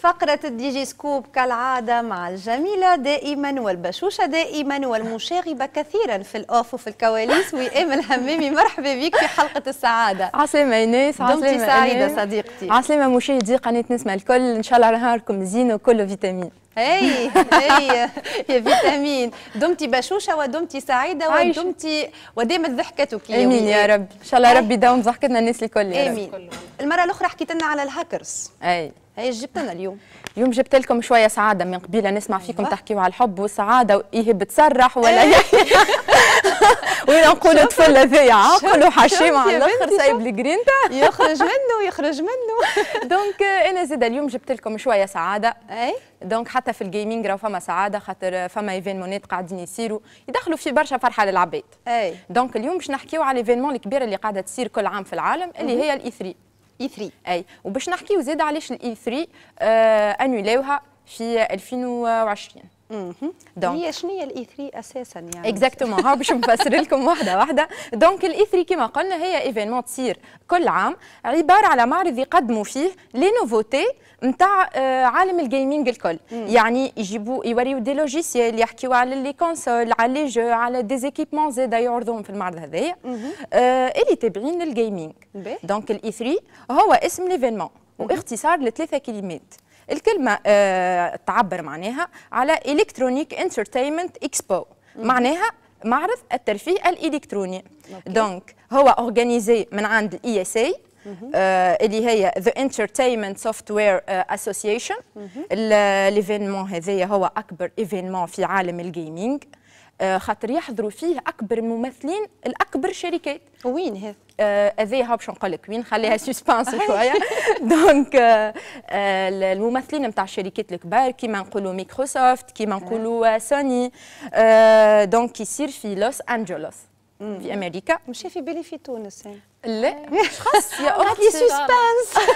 فقرة الديجي سكوب كالعادة مع الجميلة دائما والبشوشة دائما والمشاغبة كثيرا في الأوف وفي الكواليس وإيمل همامي مرحبا بك في حلقة السعادة عسلامة إيناس عسلامة سعيدة صديقتي عسلامة مشاهدي قناة نسمة الكل إن شاء الله نهاركم زين وكله فيتامين اي اي يا فيتامين دمتي بشوشه ودمتي سعيده ودمتي ودامت ضحكتك امين يا رب ان شاء الله ربي يداوم ضحكتنا الناس الكل يا امين المره الاخرى حكيت لنا على الهاكرز اي هي جبت لنا اليوم اليوم جبت لكم شويه سعاده من قبيله نسمع فيكم أيوة. تحكيوا على الحب والسعاده وايه بتسرح ولا ونقول الطفل هذايا كله حشيمة على الاخر سايب الجرينتا يخرج منه يخرج منه دونك euh, انا زيد اليوم جبت لكم شوية سعادة اي دونك حتى في الجيمنج راه فما سعاده خاطر فما ايفينمونات قاعدين يصيروا يدخلوا في برشا فرحه للعباد اي دونك اليوم باش نحكيو على الايفينمون الكبيره اللي قاعده تصير كل عام في العالم اللي هي الاي 3 اي 3 اي وباش نحكيو زيد علاش الاي 3 انولوها في 2020 دونك هي شنو هي الاي 3 e اساسا يعني اكزاكتومون هاو باش نفسر لكم واحده واحده دونك الاي 3 كما قلنا هي ايفينمون تصير كل عام عباره على معرض يقدموا فيه لي نوفوتي نتاع آه، عالم الجيمنج الكل يعني يجيبوا يوريو دي لوجيسيال يحكيوا على لي كونسول على لي جو على دي زيكيبمون زاد يعرضوهم في المعرض هذايا آه اللي تابعين للجيمنج دونك الاي 3 هو اسم ليفينمون واختصار لثلاثه كلمات الكلمه آه، تعبر معناها على الكترونيك انترتينمنت اكسبو معناها معرض الترفيه الالكتروني دونك هو اورغانيزي من عند الاي اس اي اللي هي ذا انترتينمنت سوفتوير اسوسيشن الايفينمون هذايا هو اكبر ايفينمون في عالم الجيمنج آه، خاطر يحضروا فيه اكبر ممثلين الاكبر شركات وين هذا هذايا آه باش نقول لك وين خليها سسبانس آه. شويه دونك آه،, آه الممثلين نتاع الشركات الكبار كيما نقولوا مايكروسوفت كيما نقولوا سوني آه دونك يصير في لوس انجلوس في امريكا مشي في بالي في تونس لا مش خاص يا اختي سسبانس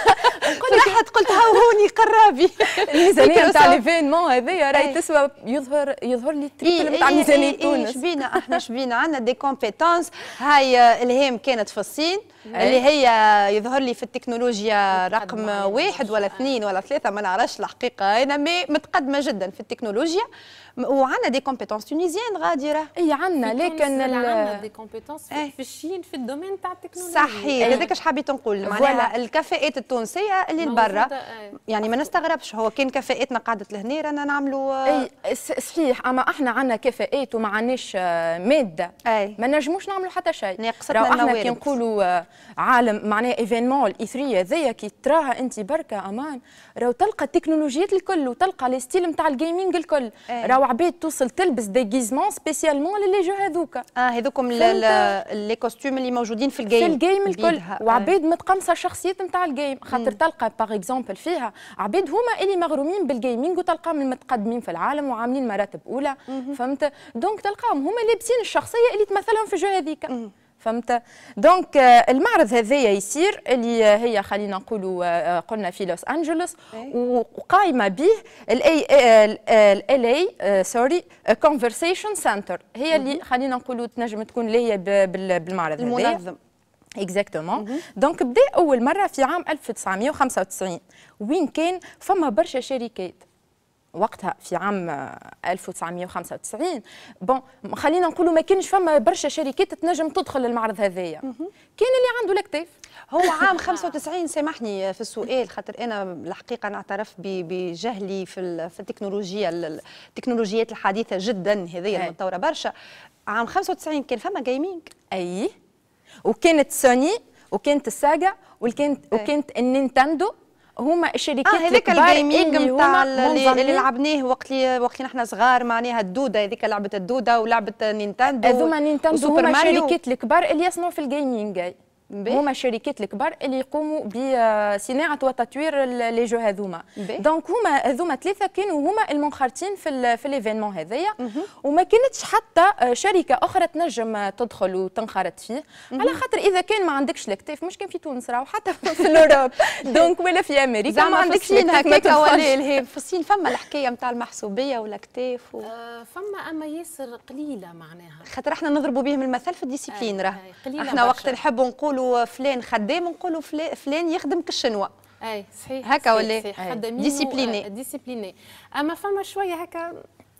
راحت قلت هوني قرابي الميزانيه نتاع ليفينمون هذايا راهي إيه. تسوى يظهر يظهر لي إيه، التريبل نتاع إيه، ميزانيه تونس شبينا احنا شبينا عندنا دي كومبيتونس هاي الهام كانت في الصين اللي هي يظهر لي في التكنولوجيا رقم يعني، واحد ولا اثنين ولا ثلاثه ما نعرفش الحقيقه انا مي متقدمه جدا في التكنولوجيا وعندنا دي كومبيتونس تونيزيان غادره اي عندنا لكن عندنا دي كومبيتونس في الشين في الدومين تاع التكنولوجيا صحيح إيه. هذاك اش حبيت نقول معناها الكفاءات التونسيه اللي لبرا إيه. يعني ما نستغربش هو كان كفاءاتنا قعدت لهنا رانا نعملوا اي صحيح اما احنا عندنا كفاءات وما عندناش آه، ماده أي. ما نجموش نعملوا حتى شيء ناقصتنا يعني احنا كي نقولوا آه، عالم معناها ايفينمون الاثريه ذيا كي تراها انت بركه امان راهو تلقى التكنولوجيات الكل وتلقى لي ستيل نتاع الجيمنج الكل إيه. راهو عباد توصل تلبس ديغيزمون سبيسيالمون للي جو هذوك اه هذوكم لي كوستيم اللي موجودين في الجيم الجيم الكل آه. وعباد متقمصه شخصيه نتاع الجيم خاطر تلقى باغ اكزومبل فيها عباد هما اللي مغرومين بالجيمنج وتلقاهم المتقدمين في العالم وعاملين مراتب اولى فهمت دونك تلقاهم هما لابسين الشخصيه اللي تمثلهم في الجو هذيك فهمت دونك آه، المعرض هذايا يصير اللي هي خلينا نقولوا آه، قلنا في لوس انجلوس إيه. وقايمه به الاي اي سوري كونفرسيشن سنتر هي اللي خلينا نقولوا تنجم تكون اللي هي بالمعرض هذايا المنظم اكزاكتومون دونك بدا اول مره في عام 1995 وين كان فما برشا شركات وقتها في عام 1995 بون خلينا نقولوا ما كانش فما برشا شركات تنجم تدخل للمعرض هذايا mhm. كان اللي عنده الاكتاف هو عام 95 سامحني في السؤال خاطر انا الحقيقه نعترف بجهلي في التكنولوجيا التكنولوجيات الحديثه جدا هذه المتطوره برشا عام 95 كان فما جيمنج اي وكانت سوني وكانت ساجا وكانت إيه. وكانت النينتندو هما الشركات آه هذيك الجيمنج نتاع اللي لعبناه وقت اللي وقت احنا صغار معناها الدوده هذيك لعبه الدوده ولعبه نينتندو هذوما نينتندو هما الشركات الكبار اللي يصنعوا في الجيمنج هما الشركات الكبار اللي يقوموا بصناعه وتطوير لي جو هذوما دونك هما هذوما ثلاثه كانوا هما المنخرطين في في ليفينمون هذايا وما كانتش حتى شركه اخرى تنجم تدخل وتنخرط فيه مم. على خاطر اذا كان ما عندكش الاكتاف مش كان في تونس راهو حتى في الاوروب دونك ولا في امريكا زعما ما عندكش هكاك في الصين فما الحكايه نتاع المحسوبيه والاكتاف و... آه فما اما ياسر قليله معناها خاطر احنا نضربوا بهم المثل في الديسيبلين آه، راه آه، احنا وقت نحبوا نقول نقولوا فلان خدام نقولوا فلان يخدم كالشنوا اي صحيح هكا ولا ديسيبليني ديسيبليني اما فما شويه هكا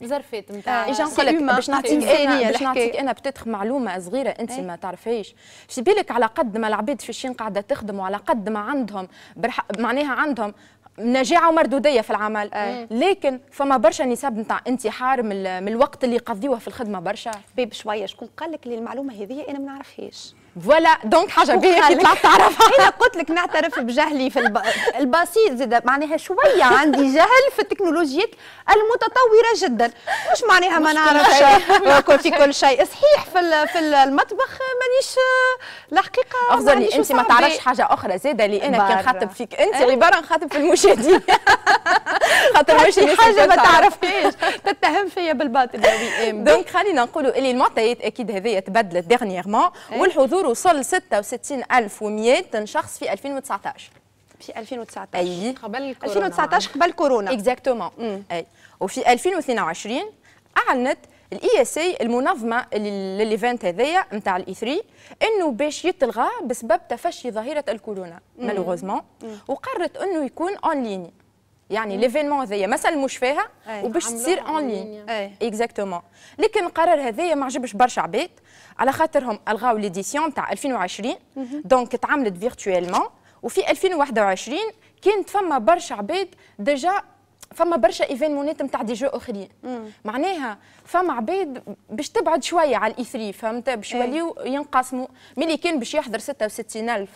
زرفات نتاع آه، اجا نقول لك باش نعطيك انا باش نعطيك انا بتتخ معلومه صغيره انت ايه؟ ما تعرفيش في بالك على قد ما العباد في الشين قاعده تخدم وعلى قد ما عندهم برح... معناها عندهم نجاعه ومردوديه في العمل أي. لكن فما برشا نسب نتاع انتحار من الوقت اللي يقضيوه في الخدمه برشا بيب شويه شكون قال لك اللي المعلومه هذه انا ما نعرفهاش فوالا دونك حاجه باهيه كي طلعت تعرفها انا قلت لك نعترف بجهلي في الب... البسيط زاد معناها شويه عندي جهل في التكنولوجيات المتطوره جدا مش معناها ما نعرفش في كل شيء صحيح في في المطبخ مانيش الحقيقه آه، اخزرني انت ما تعرفش حاجه اخرى زاده لان كي نخاطب فيك انت عباره إيه؟ نخاطب في المشاهدين خاطر مش حاجه ما تعرفهاش تتهم فيا بالباطل يا دونك خلينا نقولوا اللي المعطيات اكيد هذه تبدلت ديغنييغمون إيه. والحضور وصل 66100 شخص في 2019 في 2019 اي قبل 2019 قبل كورونا اكزاكتومون اي mm. وفي 2022 اعلنت الاي اس e اي المنظمه للايفنت هذايا نتاع الاي 3 e انه باش يتلغى بسبب تفشي ظاهره الكورونا مالوغوزمون mm. mm. وقررت انه يكون اون ليني يعني ليفينمون هذايا ما مش فيها إيه، وباش تصير اون لين اكزاكتومون لكن القرار هذايا ما عجبش برشا عباد على خاطرهم الغاو ليديسيون تاع 2020 دونك تعملت فيرتويلمون وفي 2021 كانت فما برشا عباد ديجا فما برشا ايفينمونات نتاع دي جو اخرين معناها فما عباد باش تبعد شويه على الاثري فهمت باش إيه. يوليو ينقسموا ملي كان باش يحضر 66000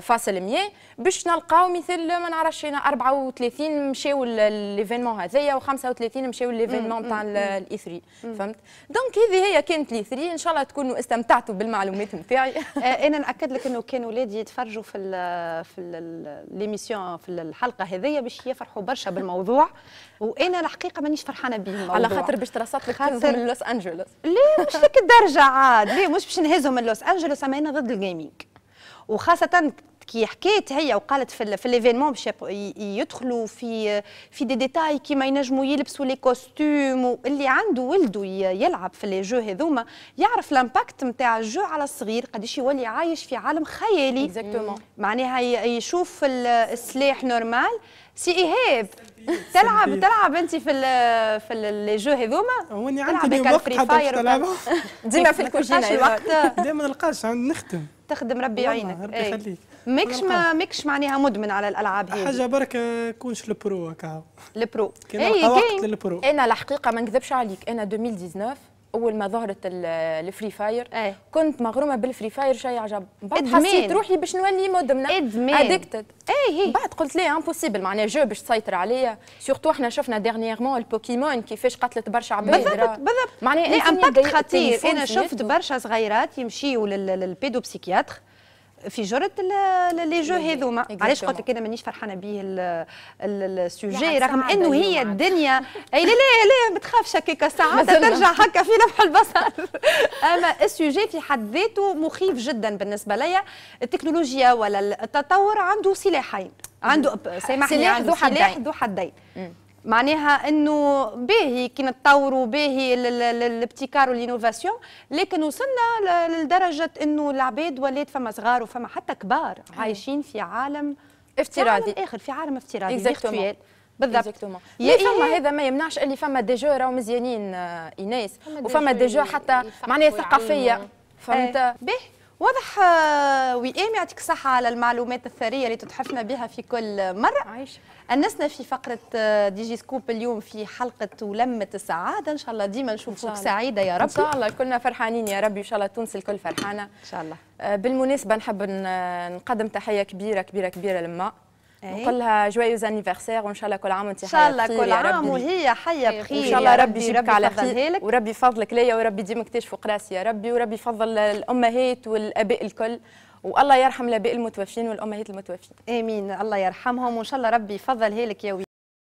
فاصل 100 باش نلقاو مثل ما نعرفش هنا 34 مشاو ليفينمون هذايا و35 مشاو ليفينمون تاع الاي 3 فهمت دونك هذه هي كانت الاي 3 ان شاء الله تكونوا استمتعتوا بالمعلومات نتاعي آه، انا ناكد لك انه كانوا ولادي يتفرجوا في الـ في ليميسيون في الحلقه هذيا باش يفرحوا برشا بالموضوع وانا الحقيقه مانيش فرحانه به على خاطر باش ترصت لك خاطر من لوس انجلوس لا مش لك الدرجه عاد لا مش باش نهزهم من لوس انجلوس اما انا ضد الجيمنج وخاصه كي حكيت هي وقالت في في ليفينمون باش يدخلوا في في دي ديتاي كيما ينجموا يلبسوا لي كوستيم واللي عنده ولده يلعب في لي جو هذوما يعرف الامباكت نتاع الجو على الصغير قداش يولي عايش في عالم خيالي معناها يشوف السلاح نورمال سي ايهاب تلعب تلعب انت في الـ في لي جو هذوما هو عندي وقت حتى تلعب ديما في الكوجينه الوقت ديما نلقاش نخدم تخدم ربي يعينك ربي إيه. يخليك ماكش ما ماكش معناها مدمن على الالعاب هذه حاجه برك كونش البرو هكا البرو اي إيه، وقت للبرو انا الحقيقه ما نكذبش عليك انا 2019 اول ما ظهرت الفري فاير ايه؟ كنت مغرومه بالفري فاير شيء عجب بعد ادمين. حسيت روحي باش نولي مدمنه ادمان ادكتد اي هي بعد قلت ليه امبوسيبل معناها جو باش تسيطر عليا سورتو احنا شفنا ديرنييرمون البوكيمون كيفاش قتلت برشا عباد بالضبط بالضبط معناها امباكت خطير انا شفت برشا صغيرات يمشيوا للبيدو بسيكياتر في جرد لي جو هذوما علاش قلت لك انا مانيش فرحانه به السوجي رغم انه هي الدنيا اي لا لا لا ما تخافش هكاك ساعات ترجع هكا في لمح البصر اما السوجي في حد ذاته مخيف جدا بالنسبه ليا التكنولوجيا ولا التطور عنده سلاحين عنده سامحني عنده سلاح ذو حدين معناها انه باهي كي نتطوروا باهي الابتكار والانوفاسيون لكن وصلنا لدرجه انه العباد ولات فما صغار وفما حتى كبار عايشين في عالم افتراضي في عالم اخر في عالم افتراضي فيرتويال بالضبط يا فما هذا ما يمنعش اللي فما دي جو راهو مزيانين آه، ايناس وفما دي جو حتى معناها ثقافيه فهمت آه، باهي واضح آه، وئام يعطيك الصحة على المعلومات الثرية اللي تتحفنا بها في كل مرة عايش أنسنا في فقرة آه، دي جي سكوب اليوم في حلقة ولمة السعادة إن شاء الله ديما نشوفوك سعيدة يا رب إن شاء الله كلنا فرحانين يا ربي إن شاء الله تونس الكل فرحانة إن شاء الله آه، بالمناسبة نحب نقدم تحية كبيرة كبيرة كبيرة لما ايه؟ نقول لها جويوز انيفرسير وان شاء الله كل عام وانت حيه ان شاء الله كل عام وهي حيه إيه، بخير ان شاء الله ربي يجيبك على خير وربي يفضلك ليا وربي ديما تشفق راسي يا ربي وربي يفضل الامهات والاباء الكل والله يرحم الاباء المتوفين والامهات المتوفين امين الله يرحمهم وان شاء الله ربي يفضل هيك يا وي